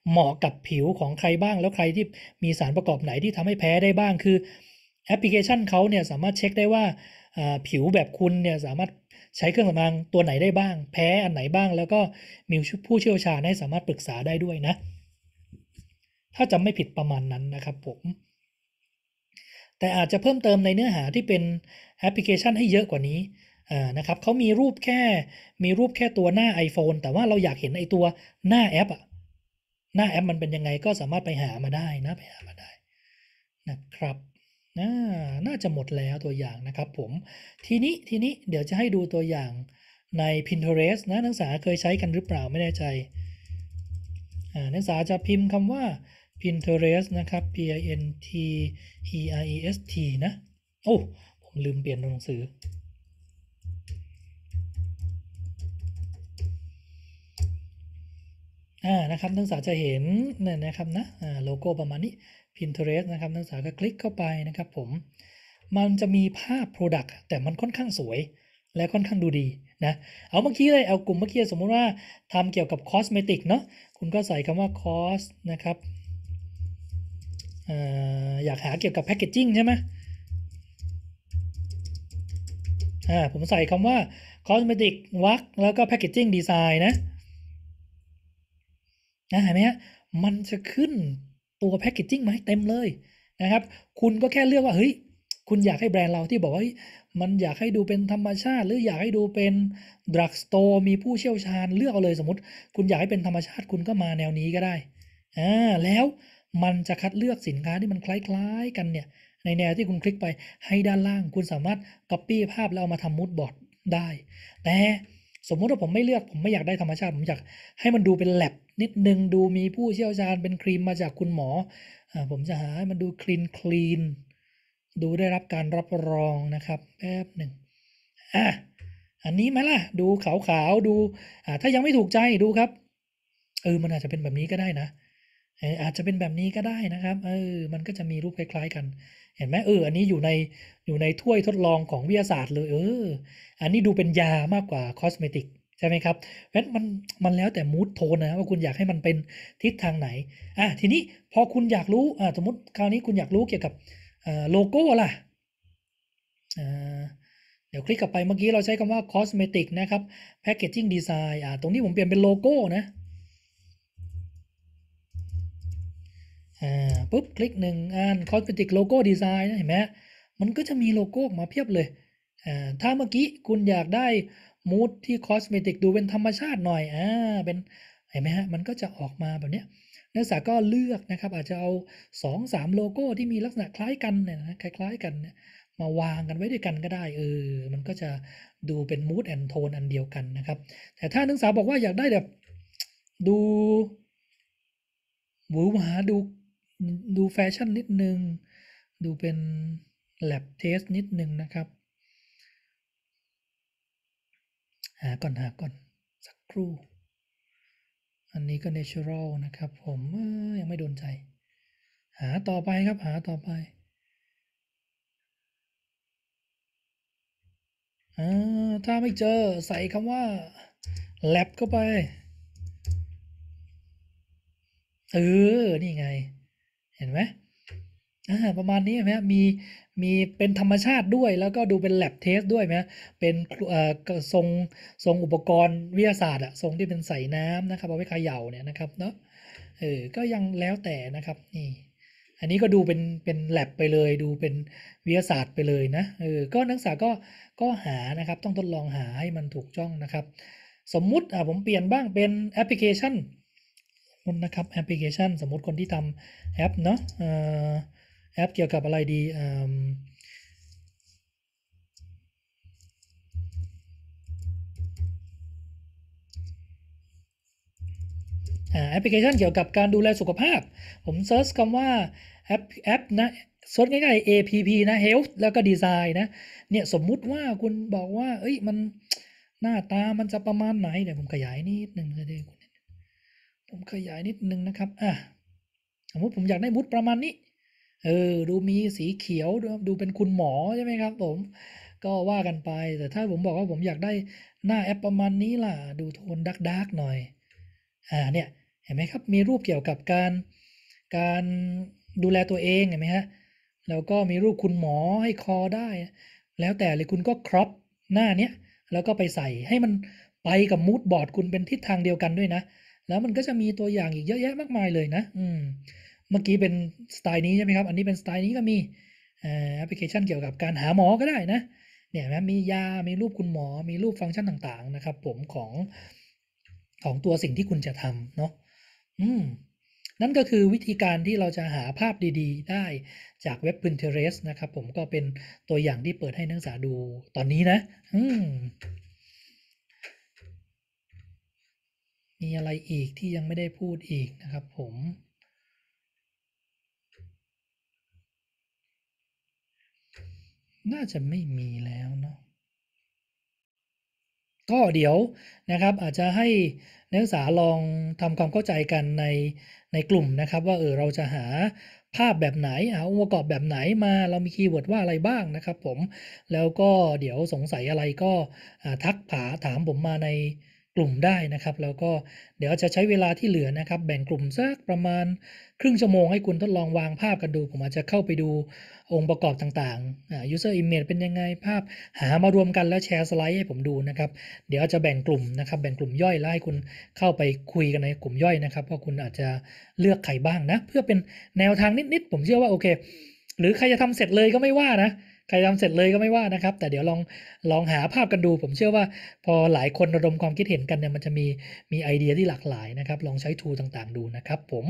เหมาะกับผิวของใครบ้าง แล้วใครที่มีสารประกอบไหนที่ทำให้แพ้ได้บ้าง คือแอปพลิเคชันเขาเนี่ยสามารถเช็คได้ว่าผิวแบบคุณเนี่ยสามารถใช้เครื่องสำอางตัวไหนได้บ้าง แพ้อันไหนบ้าง แล้วก็มีผู้เชี่ยวชาญให้สามารถปรึกษาได้ด้วยนะถ้าจำไม่ผิดประมาณนั้นนะครับผม แต่อาจจะเพิ่มเติมในเนื้อหาที่เป็นแอปพลิเคชันให้เยอะกว่านี้นะครับเขามีรูปแค่ มีรูปแค่ตัวหน้า iPhone แต่ว่าเราอยากเห็นไอตัวหน้าแอปอะหน้าแอปมันเป็นยังไงก็สามารถไปหามาได้นะ ไปหามาได้นะครับ น่าจะหมดแล้วตัวอย่างนะครับผม ทีนี้ ทีนี้เดี๋ยวจะให้ดูตัวอย่างใน Pinterest นะ นักศึกษาเคยใช้กันหรือเปล่าไม่แน่ใจ นักศึกษาจะพิมพ์คำว่า Pinterest นะครับ P I N T E R E S T นะโอ้ผมลืมเปลี่ยนหนังสือ อ่า นะครับนักศึกษาจะเห็น เนี่ย นะครับ นะ อ่า โลโก้ประมาณนี้ Pinterest นะครับนักศึกษาก็คลิกเข้าไป นะครับ ผม มันจะมีภาพ Product แต่มันค่อนข้างสวย และค่อนข้างดูดี นะ เอา เมื่อ กี้เลย เอา กลุ่ม เมื่อ กี้ สมมุติว่า ทำเกี่ยวกับคอสเมติกเนาะคุณก็ใส่คำว่าคอสนะครับอยากหาเกี่ยวกับแพคเกจจิ้งใช่ไหมผมใส่คำว่า cosmetic w a x แล้วก็ packaging design นะนะเห็นไหมฮะมันจะขึ้นตัว packaging มาให้เต็มเลยนะครับ คุณก็แค่เลือกว่าเฮ้ยคุณอยากให้แบรนด์เราที่บอกว่ามันอยากให้ดูเป็นธรรมชาติ หรืออยากให้ดูเป็นดรั g s โต r e มีผู้เชี่ยวชาญเลือกเอาเลยสมมติ คุณอยากให้เป็นธรรมชาติคุณก็มาแนวนี้ก็ได้อ่าแล้วมันจะคัดเลือกสินค้าที่มันคล้าย ๆ กันเนี่ย ในแนวที่คุณคลิกไปให้ด้านล่าง คุณสามารถ Copy ภาพแล้วเอามาทำมูดบอร์ดได้ แต่สมมติว่าผมไม่เลือกผมไม่อยากได้ธรรมชาติ ผมอยากให้มันดูเป็นแลบนิดนึงดูมีผู้เชี่ยวชาญเป็นครีมมาจากคุณหมออผมจะหาให้มันดูคลีนคลีนดูได้รับการรับรองนะครับแป๊บหนึ่งอ่ะอันนี้ไหมล่ะ ดูขาวๆดูอ่าถ้ายังไม่ถูกใจดูครับเออมันอาจจะเป็นแบบนี้ก็ได้นะอาจจะเป็นแบบนี้ก็ได้นะครับเออมันก็จะมีรูปคล้ายๆกัน เห็นไหมเอออันนี้อยู่ในอยู่ในถ้วยทดลองของวิทยาศาสตร์เลยเอออันนี้ดูเป็นยามากกว่าคอสเมติกใช่ไหมครับเพราะ้นมันมันแล้วแต่มูดโทนนะว่าคุณอยากให้มันเป็นทิศทางไหนอ่ะทีนี้พอคุณอยากรู้อ่ะสมมติคราวนี้คุณอยากรู้เกี่ยวกับโลโก้ล่ะเดี๋ยวคลิกกลับไปเมื่อกี้เราใช้คำว่าคอสเมติกนะครับแพคเกจ i n g design อ่าตรงนี้ผมเปลี่ยนเป็นโลโก้นะปุ๊บคลิกหนึ่งอันอสเมติกโลโก้ดีไซน์นะเห็นไหมมันก็จะมีโลโก้ออกมาเพียบเลยอ่าถ้าเมื่อกี้คุณอยากได้มูดที่คอสเมติกดูเป็นธรรมชาติหน่อยอ่าเป็นเห็นไหมฮะมันก็จะออกมาแบบเนี้ยนักศึกษาก็เลือกนะครับอาจจะเอา 2 3โลโก้ที่มีลักษณะคล้ายกันเนี่ยนะคล้ายๆกันเนี่ยมาวางกันไว้ด้วยกันก็ได้เออมันก็จะดูเป็นมูดแอนโทนอันเดียวกันนะครับแต่ถ้านักศึกษาบอกว่าอยากได้แบบดูหวือหวาดูดูแฟชั่นนิดนึง ดูเป็นแลบเทสนิดนึงนะครับ หาก่อนหาก่อน สักครู่ อันนี้ก็เนเชอรัลนะครับ ผมยังไม่โดนใจ หาต่อไปครับหาต่อไปอถ้าไม่เจอใส่คำว่าแลบเข้าไป เออ นี่ไงเห็นไหมประมาณนี้ไหมมี มีเป็นธรรมชาติด้วย แล้วก็ดูเป็นแลบเทสด้วยไหมเป็นทรงทรงอุปกรณ์วิทยาศาสตร์อะทรงที่เป็นใส่น้ำนะครับเอาไว้เขย่าเนี่ยนะครับ เนาะเออ ก็ยังแล้วแต่นะครับ นี่ อันนี้ก็ดูเป็น เป็นแลบไปเลย ดูเป็นวิทยาศาสตร์ไปเลยนะ เออ ก็นักศึกษาก็ ก็หานะครับ ต้องทดลองหาให้มันถูกจ้องนะครับ สมมุติอ่ะผมเปลี่ยนบ้างเป็นแอปพลิเคชันนนะครับแอปพลิเคชันสมมติคนที่ทำแอปเนาะแอปเกี่ยวกับอะไรดีแอปพลิเคชันเกี่ยวกับการดูแลสุขภาพ ผมเซิร์ชคำว่าแอปแอปนะ สดง่ายๆ APP นะ health แล้วก็ design นะ เนี่ยสมมุติว่าคุณบอกว่า เอ้ยมันหน้าตามันจะประมาณไหนเดี๋ยวผมขยายนิดนึงเลยคุผมขยายนิดนึงนะครับ อ่ะสมมติผมอยากได้มุดประมาณนี้ เออ ดูมีสีเขียวดูเป็นคุณหมอใช่ไหมครับผม ก็ว่ากันไป แต่ถ้าผมบอกว่าผมอยากได้หน้าแอปประมาณนี้ล่ะ ดูโทนดักดักหน่อย อ่า เนี่ย เห็นไหมครับ มีรูปเกี่ยวกับการ การดูแลตัวเองเห็นไหมฮะ แล้วก็มีรูปคุณหมอให้คอได้ แล้วแต่เลยคุณก็ครอปหน้าเนี้ย แล้วก็ไปใส่ให้มันไปกับมูดบอร์ดคุณเป็นทิศทางเดียวกันด้วยนะแล้วมันก็จะมีตัวอย่างอีกเยอะแยะมากมายเลยนะ อืม เมื่อกี้เป็นสไตล์นี้ใช่ไหมครับ อันนี้เป็นสไตล์นี้ก็มีแอปพลิเคชันเกี่ยวกับการหาหมอก็ได้นะ เนี่ยนะ มียา มีรูปคุณหมอ มีรูปฟังก์ชันต่าง ๆ นะครับ ผมของ ของตัวสิ่งที่คุณจะทำเนาะอืมนั่นก็คือวิธีการที่เราจะหาภาพดีๆ ได้จากเว็บ Pinterest นะครับผมก็เป็นตัวอย่างที่เปิดให้นักศึกษาดูตอนนี้นะ อืมมีอะไรอีกที่ยังไม่ได้พูดอีกนะครับผม น่าจะไม่มีแล้วเนาะก็เดี๋ยวนะครับอาจจะให้นักศึกษาลองทำความเข้าใจกันในในกลุ่มนะครับว่าเออเราจะหาภาพแบบไหนหาองค์ประกอบแบบไหนมาเรามีคีย์เวิร์ดว่าอะไรบ้างนะครับผมแล้วก็เดี๋ยวสงสัยอะไรก็ทักผาถามผมมาในกลุ่มได้นะครับแล้วก็เดี๋ยวจะใช้เวลาที่เหลือนะครับแบ่งกลุ่มสักประมาณครึ่งชั่วโมงให้คุณทดลองวางภาพกันดู ผมอาจจะเข้าไปดูองค์ประกอบต่างๆ user image เป็นยังไงภาพหามารวมกันแล้วแชร์สไลด์ให้ผมดูนะครับ เดี๋ยวจะแบ่งกลุ่มนะครับแบ่งกลุ่มย่อยแล้วให้คุณเข้าไปคุยกันในกลุ่มย่อยนะครับว่าคุณอาจจะเลือกใครบ้างนะเพื่อเป็นแนวทางนิดๆผมเชื่อว่าโอเค หรือใครจะทำเสร็จเลยก็ไม่ว่านะใครทำเสร็จเลยก็ไม่ว่านะครับ แต่เดี๋ยวลองลองหาภาพกันดูผมเชื่อว่าพอหลายคนระดมความคิดเห็นกันเนี่ยมันจะมีมีไอเดียที่หลากหลายนะครับ ลองใช้ทูต่างๆดูนะครับผม